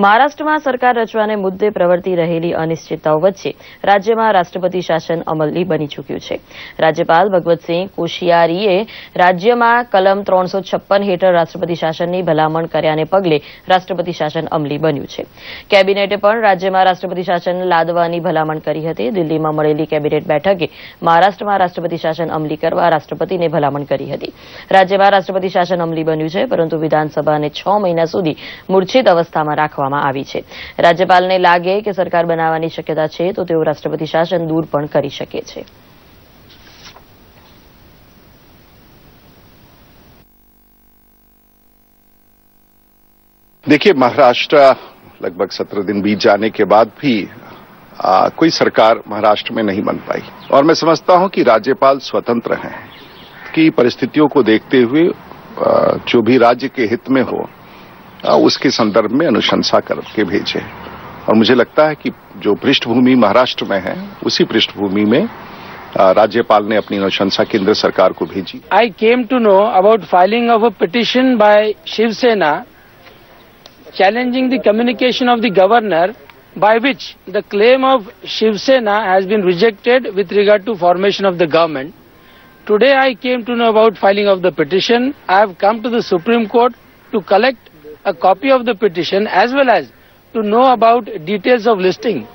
મહારાષ્ટ્રમાં સરકાર રચવાને મુદ્દે પ્રવર્તી રહેલી અનિશ્ચિતતાઓ વચ્ચે રાજ્યમાં રાષ્ટ્રપતિ શાસન અમલી બની ચૂક્યું છે રાજ્યપાલ ભગવતસિંહ કોશિયારીએ રાજ્યમાં કલમ ત્રણસો હેઠળ રાષ્ટ્રપતિ શાસનની ભલામણ કર્યાને પગલે રાષ્ટ્રપતિ શાસન અમલી બન્યું છે કેબિનેટે પણ રાજ્યમાં રાષ્ટ્રપતિ શાસન લાદવાની ભલામણ કરી હતી દિલ્હીમાં મળેલી કેબિનેટ બેઠકે મહારાષ્ટ્રમાં રાષ્ટ્રપતિ શાસન અમલી કરવા રાષ્ટ્રપતિને ભલામણ કરી હતી રાજ્યમાં રાષ્ટ્રપતિ શાસન અમલી બન્યું છે પરંતુ વિધાનસભાને છ મહિના સુધી મૂર્છિત અવસ્થામાં રાખવા राज्यपाल ने लगे कि सरकार बनावा शक्यता है तो છે राष्ट्रपति शासन दूर શાસન देखिए महाराष्ट्र लगभग सत्रह दिन बीत जाने के बाद भी आ, कोई सरकार महाराष्ट्र में नहीं बन पाई और मैं समझता हूं कि राज्यपाल स्वतंत्र हैं कि परिस्थितियों को देखते हुए आ, जो भी राज्य के हित में हो हाँ, उसके संदर्भ में अनुशंसा करके भेजे और मुझे लगता है कि जो पृष्ठभूमि महाराष्ट्र में है उसी पृष्ठभूमि में राज्यपाल ने अपनी अनुशंसा केंद्र सरकार को भेजी I came to know about filing of a petition by Shivsena challenging the communication of the governor by which the claim of Shivsena has been rejected with regard to formation of the government today I came to know about filing of the petition I have come to the Supreme Court to collect a copy of the petition as well as to know about details of listing.